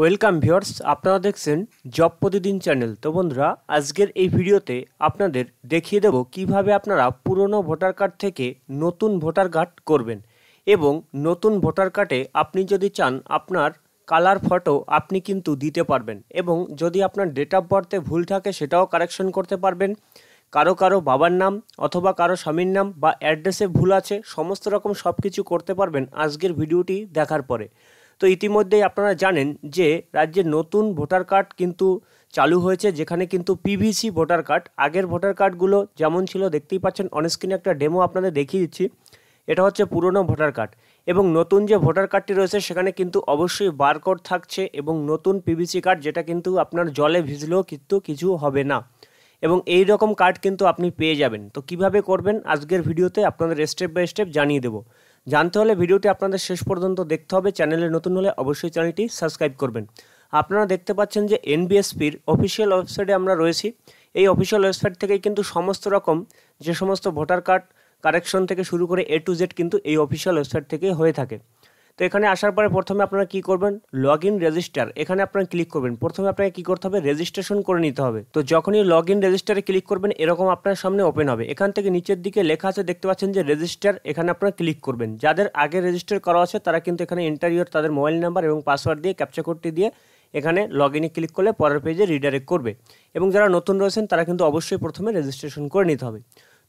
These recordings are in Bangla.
ওয়েলকাম ভিওর্স আপনারা দেখছেন জব প্রতিদিন চ্যানেল তো বন্ধুরা আজকের এই ভিডিওতে আপনাদের দেখিয়ে দেব কিভাবে আপনারা পুরনো ভোটার কার্ড থেকে নতুন ভোটার কার্ড করবেন এবং নতুন ভোটার কার্ডে আপনি যদি চান আপনার কালার ফটো আপনি কিন্তু দিতে পারবেন এবং যদি আপনার ডেট অফ বার্থে ভুল থাকে সেটাও কারেকশন করতে পারবেন কারো কারো বাবার নাম অথবা কারো স্বামীর নাম বা অ্যাড্রেসে ভুল আছে সমস্ত রকম সব কিছু করতে পারবেন আজকের ভিডিওটি দেখার পরে তো ইতিমধ্যেই আপনারা জানেন যে রাজ্যের নতুন ভোটার কার্ড কিন্তু চালু হয়েছে যেখানে কিন্তু পিভিসি ভোটার কার্ড আগের ভোটার কার্ডগুলো যেমন ছিল দেখতেই পাচ্ছেন অনস্ক্রিনে একটা ডেমো আপনাদের দেখিয়ে দিচ্ছি এটা হচ্ছে পুরনো ভোটার কার্ড এবং নতুন যে ভোটার কার্ডটি রয়েছে সেখানে কিন্তু অবশ্যই বারকোড থাকছে এবং নতুন পিভিসি কার্ড যেটা কিন্তু আপনার জলে ভিজলেও কিন্তু কিছু হবে না এবং এই রকম কার্ড কিন্তু আপনি পেয়ে যাবেন তো কিভাবে করবেন আজকের ভিডিওতে আপনাদের স্টেপ বাই স্টেপ জানিয়ে দেবো জানতে হলে ভিডিওটি আপনাদের শেষ পর্যন্ত দেখতে হবে চ্যানেলে নতুন হলে অবশ্যই চ্যানেলটি সাবস্ক্রাইব করবেন আপনারা দেখতে পাচ্ছেন যে এনবিএসপির অফিসিয়াল ওয়েবসাইটে আমরা রয়েছি এই অফিসিয়াল ওয়েবসাইট থেকেই কিন্তু সমস্ত রকম যে সমস্ত ভোটার কার্ড কারেকশন থেকে শুরু করে এ টু জেড কিন্তু এই অফিসিয়াল ওয়েবসাইট থেকে হয়ে থাকে তো এখানে আসার পরে প্রথমে আপনারা কি করবেন লগ ইন রেজিস্টার এখানে আপনারা ক্লিক করবেন প্রথমে আপনাকে কি করতে হবে রেজিস্ট্রেশন করে নিতে হবে তো যখনই লগ ইন রেজিস্টারে ক্লিক করবেন এরকম আপনার সামনে ওপেন হবে এখান থেকে নিচের দিকে লেখা আছে দেখতে পাচ্ছেন যে রেজিস্টার এখানে আপনারা ক্লিক করবেন যাদের আগে রেজিস্টার করা আছে তারা কিন্তু এখানে ইন্টারভিউর তাদের মোবাইল নাম্বার এবং পাসওয়ার্ড দিয়ে ক্যাপচার করতে দিয়ে এখানে লগ ইনে ক্লিক করলে পরের পেজে রিডাইরেক্ট করবে এবং যারা নতুন রয়েছেন তারা কিন্তু অবশ্যই প্রথমে রেজিস্ট্রেশন করে নিতে হবে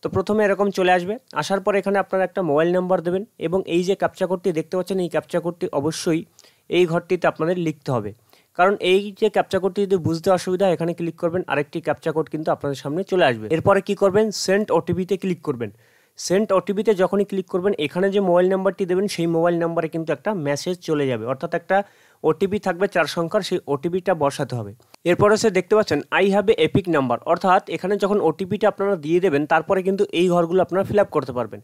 তো প্রথমে এরকম চলে আসবে আসার পর এখানে আপনারা একটা মোবাইল নাম্বার দেবেন এবং এই যে ক্যাপচা কোডটি দেখতে পাচ্ছেন এই ক্যাপচা কোডটি অবশ্যই এই ঘরটিতে আপনাদের লিখতে হবে কারণ এই যে ক্যাপচা কোডটি যদি বুঝতে অসুবিধা এখানে ক্লিক করবেন আরেকটি ক্যাপচা কোড কিন্তু আপনাদের সামনে চলে আসবে এরপরে কি করবেন সেন্ট ওটিপিতে ক্লিক করবেন সেন্ট ওটিপিতে যখনই ক্লিক করবেন এখানে যে মোবাইল নাম্বারটি দেবেন সেই মোবাইল নাম্বারে কিন্তু একটা মেসেজ চলে যাবে অর্থাৎ একটা ওটিপি থাকবে চার সংখ্যার সেই ওটিপিটা বসাতে হবে এরপর সে দেখতে পাচ্ছেন I have a EPIC number অর্থাৎ এখানে যখন ওটিপিটা আপনারা দিয়ে দেবেন তারপরে কিন্তু এই ঘরগুলো আপনারা ফিল করতে পারবেন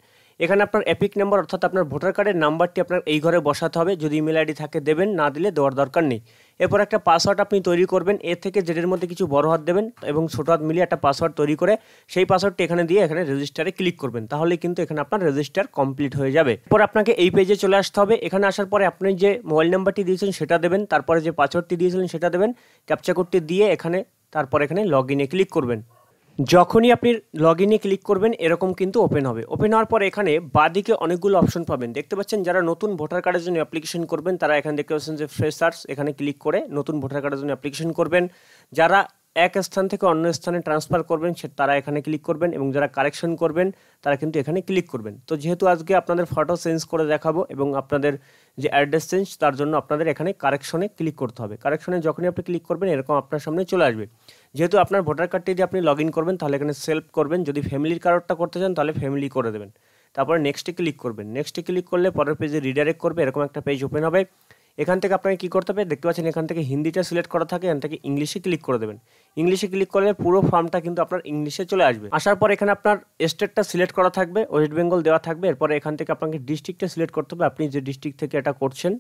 এখানে আপনার এপিক নাম্বার অর্থাৎ আপনার ভোটার কার্ডের নাম্বারটি আপনার এই ঘরে বসাতে হবে যদি ইমেল আইডি থাকে দেবেন না দিলে দেওয়ার দরকার নেই এরপর একটা পাসওয়ার্ড আপনি তৈরি করবেন এর থেকে জেডের মধ্যে কিছু বড় হাত দেবেন এবং ছোট হাত মিলিয়ে একটা পাসওয়ার্ড তৈরি করে সেই পাসওয়ার্ডটি এখানে দিয়ে এখানে রেজিস্টারে ক্লিক করবেন তাহলে কিন্তু এখানে আপনার রেজিস্টার কমপ্লিট হয়ে যাবে এরপর আপনাকে এই পেজে চলে আসতে হবে এখানে আসার পরে আপনি যে মোবাইল নাম্বারটি দিয়েছিলেন সেটা দেবেন তারপরে যে পাসওয়ার্ডটি দিয়েছিলেন সেটা দেবেন ক্যাপচা করতে দিয়ে এখানে তারপর এখানে লগ ইনে ক্লিক করবেন যখনই আপনি লগ ইনে ক্লিক করবেন এরকম কিন্তু ওপেন হবে ওপেন হওয়ার পর এখানে বাদিকে অনেকগুলো অপশন পাবেন দেখতে পাচ্ছেন যারা নতুন ভোটার কার্ডের জন্য অ্যাপ্লিকেশন করবেন তারা এখানে দেখতে পাচ্ছেন যে ফ্রেশার্স এখানে ক্লিক করে নতুন ভোটার কার্ডের জন্য অ্যাপ্লিকেশন করবেন যারা এক স্থান থেকে অন্য স্থানে ট্রান্সফার করবেন সে তারা এখানে ক্লিক করবেন এবং যারা কারেকশন করবেন তারা কিন্তু এখানে ক্লিক করবেন তো যেহেতু আজকে আপনাদের ফটো চেঞ্জ করে দেখাবো এবং আপনাদের যে অ্যাড্রেস চেঞ্জ তার জন্য আপনাদের এখানে কারেকশনে ক্লিক করতে হবে কারেকশনে যখনই আপনি ক্লিক করবেন এরকম আপনার সামনে চলে আসবে যেহেতু আপনার ভোটার কার্ডটি যদি আপনি লগ করবেন তাহলে এখানে সেলফ করবেন যদি ফ্যামিলির কার্ডটা করতে চান তাহলে ফ্যামিলি করে দেবেন তারপরে নেক্সটে ক্লিক করবেন নেক্সটে ক্লিক করলে পরের পেজে রিডাইরেক্ট করবে এরকম একটা পেজ ওপেন হবে এখান থেকে আপনাকে কী করতে হবে দেখতে পাচ্ছেন এখান থেকে হিন্দিটা সিলেক্ট করা থাকে এখান থেকে ইংলিশে ক্লিক করে দেবেন ইংলিশে ক্লিক করলে পুরো ফর্মটা কিন্তু আপনার ইংলিশে চলে আসবে আসার পর এখানে আপনার স্টেটটা সিলেক্ট করা থাকবে ওয়েস্ট বেঙ্গল দেওয়া থাকবে এরপরে এখান থেকে আপনাকে ডিস্ট্রিক্টটা সিলেক্ট করতে হবে আপনি যে ডিস্ট্রিক্ট থেকে এটা করছেন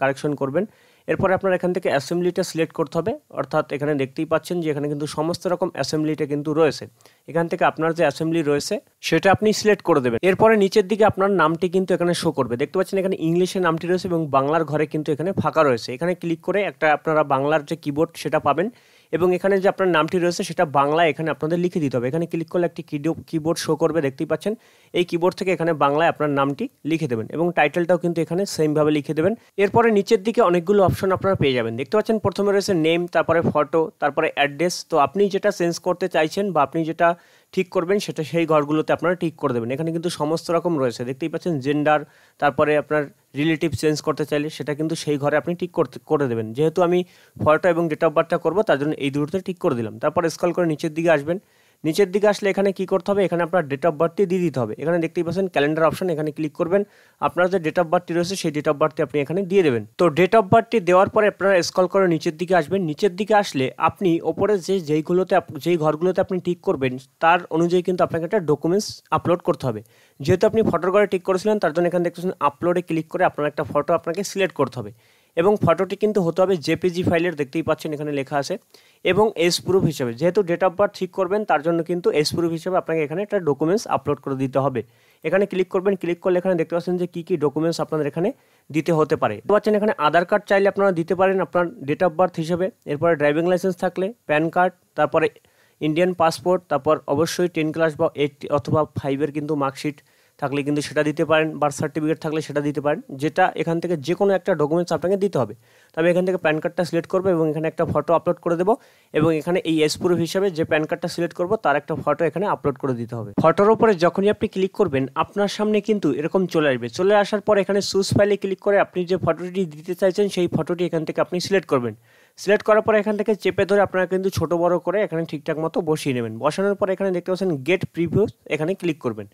কারেকশন করবেন এরপরে আপনার এখান থেকে অ্যাসেম্বলিটা সিলেক্ট করতে হবে অর্থাৎ এখানে দেখতেই পাচ্ছেন যে এখানে কিন্তু সমস্ত রকম অ্যাসেম্বলিটা কিন্তু রয়েছে এখান থেকে আপনার যে অ্যাসেম্বলি রয়েছে সেটা আপনি সিলেক্ট করে দেবেন এরপরে নিচের দিকে আপনার নামটি কিন্তু এখানে শো করবে দেখতে পাচ্ছেন এখানে ইংলিশে নামটি রয়েছে এবং বাংলার ঘরে কিন্তু এখানে ফাঁকা রয়েছে এখানে ক্লিক করে একটা আপনারা বাংলার যে কিবোর্ড সেটা পাবেন এবং এখানে যে আপনার নামটি রয়েছে সেটা বাংলায় এখানে আপনাদের লিখে দিতে হবে এখানে ক্লিক করলে একটি কিবোর্ড শো করবে দেখতেই পাচ্ছেন এই কিবোর্ড থেকে এখানে বাংলায় আপনার নামটি লিখে দেবেন এবং টাইটেলটাও কিন্তু এখানে সেমভাবে লিখে দেবেন এরপরে নিচের দিকে অনেকগুলো অপশন আপনারা পেয়ে যাবেন দেখতে পাচ্ছেন প্রথমে রয়েছে নেম তারপরে ফটো তারপরে অ্যাড্রেস তো আপনি যেটা চেঞ্জ করতে চাইছেন বা আপনি যেটা ঠিক করবেন সেটা সেই ঘরগুলোতে আপনারা ঠিক করে দেবেন এখানে কিন্তু সমস্ত রকম রয়েছে দেখতেই পাচ্ছেন জেন্ডার তারপরে আপনার রিলেটিভ চেঞ্জ করতে চাইলে সেটা কিন্তু সেই ঘরে আপনি ঠিক করতে করে দেবেন যেহেতু আমি ফটো এবং ডেট অফ বার্থটা করবো তার জন্য এই দুটোতে ঠিক করে দিলাম তারপর স্কল করে নিচের দিকে আসবেন নিচের দিকে আসলে এখানে কি করতে হবে এখানে আপনার ডেট অফ বার্থটি দিয়ে দিতে হবে এখানে দেখতেই পাচ্ছেন ক্যালেন্ডার অপশন এখানে ক্লিক করবেন আপনার যে ডেট অফ বার্থটি রয়েছে সেই ডেট অফ বার্থটি আপনি এখানে দিয়ে দেবেন তো ডেট অফ বার্থটি দেওয়ার পরে আপনারা স্কল করে নিচের দিকে আসবেন নিচের দিকে আসলে আপনি ওপরে যে যেইগুলোতে যেই ঘরগুলোতে আপনি ঠিক করবেন তার অনুযায়ী কিন্তু আপনাকে একটা ডকুমেন্টস আপলোড করতে হবে যেহেতু আপনি ফটোর ঘরে ঠিক করেছিলেন তার জন্য এখানে দেখতেছেন আপলোডে ক্লিক করে আপনার একটা ফটো আপনাকে সিলেক্ট করতে হবে এবং ফটোটি কিন্তু হতে হবে জেপিজি ফাইলের দেখতেই পাচ্ছেন এখানে লেখা আছে এবং এস প্রুফ হিসেবে যেহেতু ডেট অফ বার্থ ঠিক করবেন তার জন্য কিন্তু এস প্রুফ হিসেবে আপনাকে এখানে একটা ডকুমেন্টস আপলোড করে দিতে হবে এখানে ক্লিক করবেন ক্লিক করলে এখানে দেখতে পাচ্ছেন যে কী কী ডকুমেন্টস আপনাদের এখানে দিতে হতে পারে দেখতে পাচ্ছেন এখানে আধার কার্ড চাইলে আপনারা দিতে পারেন আপনার ডেট অফ বার্থ হিসেবে এরপরে ড্রাইভিং লাইসেন্স থাকলে প্যান কার্ড তারপরে ইন্ডিয়ান পাসপোর্ট তারপর অবশ্যই টেন ক্লাস বা এইট অথবা ফাইভের কিন্তু মার্কশিট থাকলে কিন্তু সেটা দিতে পারেন বার্থ সার্টিফিকেট থাকলে সেটা দিতে পারেন যেটা এখান থেকে যে কোনো একটা ডকুমেন্টস আপনাকে দিতে হবে তো আমি এখান থেকে প্যান কার্ডটা সিলেক্ট করবো এবং এখানে একটা ফটো আপলোড করে দেবো এবং এখানে এই এস প্রুফ হিসাবে যে প্যান কার্ডটা সিলেক্ট করবো তার একটা ফটো এখানে আপলোড করে দিতে হবে ফটোর উপরে যখনই আপনি ক্লিক করবেন আপনার সামনে কিন্তু এরকম চলে আসবে চলে আসার পর এখানে সুস ফাইলে ক্লিক করে আপনি যে ফটোটি দিতে চাইছেন সেই ফটোটি এখান থেকে আপনি সিলেক্ট করবেন সিলেক্ট করার পর এখান থেকে চেপে ধরে আপনারা কিন্তু ছোটো বড় করে এখানে ঠিকঠাক মতো বসিয়ে নেবেন বসানোর পর এখানে দেখতে পাচ্ছেন গেট প্রিভিউ এখানে ক্লিক করবেন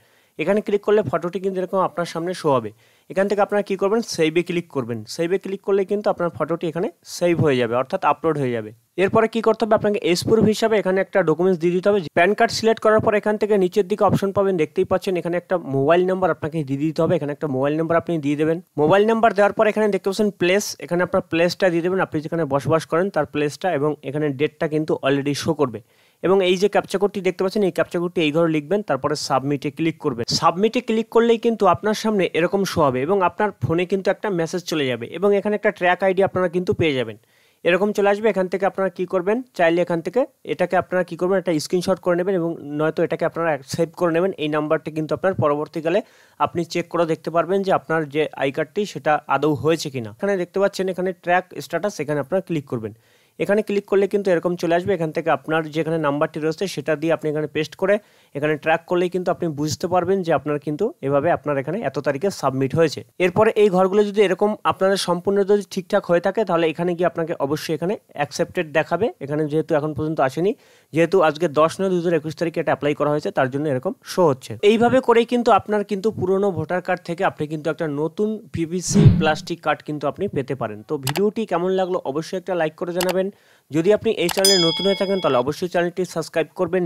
এখানে ক্লিক করলে ফটোটি কিন্তু এরকম আপনার সামনে শো হবে এখান থেকে আপনারা কী করবেন সেভে ক্লিক করবেন সেভে ক্লিক করলে কিন্তু আপনার ফটোটি এখানে সেভ হয়ে যাবে অর্থাৎ আপলোড হয়ে যাবে এরপরে কি করতে হবে আপনাকে এস প্রুফ হিসাবে এখানে একটা ডকুমেন্টস দিয়ে দিতে হবে প্যান কার্ড সিলেক্ট করার পর এখান থেকে নিচের দিকে অপশন পাবেন দেখতেই পাচ্ছেন এখানে একটা মোবাইল নাম্বার আপনাকে দিয়ে দিতে হবে এখানে একটা মোবাইল নাম্বার আপনি দিয়ে দেবেন মোবাইল নাম্বার দেওয়ার পর এখানে দেখতে পাচ্ছেন প্লেস এখানে আপনার প্লেসটা দিয়ে দেবেন আপনি যেখানে বসবাস করেন তার প্লেসটা এবং এখানে ডেটটা কিন্তু অলরেডি শো করবে এবং এই যে ক্যাপচা কোডটি দেখতে পাচ্ছেন এই ক্যাপচা কোডটি এই ঘরে লিখবেন তারপরে সাবমিটে ক্লিক করবেন সাবমিটে ক্লিক করলেই কিন্তু আপনার সামনে এরকম শো হবে এবং আপনার ফোনে কিন্তু একটা মেসেজ চলে যাবে এবং এখানে একটা ট্র্যাক আইডি আপনারা কিন্তু পেয়ে যাবেন এরকম চলে আসবে এখান থেকে আপনারা কি করবেন চাইলে এখান থেকে এটাকে আপনারা কি করবেন একটা স্ক্রিনশট করে নেবেন এবং নয়তো এটাকে আপনারা সেভ করে নেবেন এই নাম্বারটি কিন্তু আপনার পরবর্তীকালে আপনি চেক করে দেখতে পারবেন যে আপনার যে আই কার্ডটি সেটা আদৌ হয়েছে কিনা এখানে দেখতে পাচ্ছেন এখানে ট্র্যাক স্ট্যাটাস এখানে আপনারা ক্লিক করবেন এখানে ক্লিক করলে কিন্তু এরকম চলে আসবে এখান থেকে আপনার যেখানে নাম্বারটি রয়েছে সেটা দিয়ে আপনি এখানে পেস্ট করে এখানে ট্র্যাক করলেই কিন্তু আপনি বুঝতে পারবেন যে আপনার কিন্তু এভাবে আপনার এখানে এত তারিখে সাবমিট হয়েছে এরপরে এই ঘরগুলো যদি এরকম আপনাদের সম্পূর্ণ যদি ঠিকঠাক হয়ে থাকে তাহলে এখানে গিয়ে আপনাকে অবশ্যই এখানে অ্যাকসেপ্টেড দেখাবে এখানে যেহেতু এখন পর্যন্ত আসেনি যেহেতু আজকে দশ নয় দু হাজার একুশ তারিখে এটা অ্যাপ্লাই করা হয়েছে তার জন্য এরকম শো হচ্ছে এইভাবে করেই কিন্তু আপনার কিন্তু পুরনো ভোটার কার্ড থেকে আপনি কিন্তু একটা নতুন পিভিসি প্লাস্টিক কার্ড কিন্তু আপনি পেতে পারেন তো ভিডিওটি কেমন লাগলো অবশ্যই একটা লাইক করে জানাবেন যদি আপনি এই চ্যানেলে নতুন হয়ে থাকেন তাহলে অবশ্যই চ্যানেলটি সাবস্ক্রাইব করবেন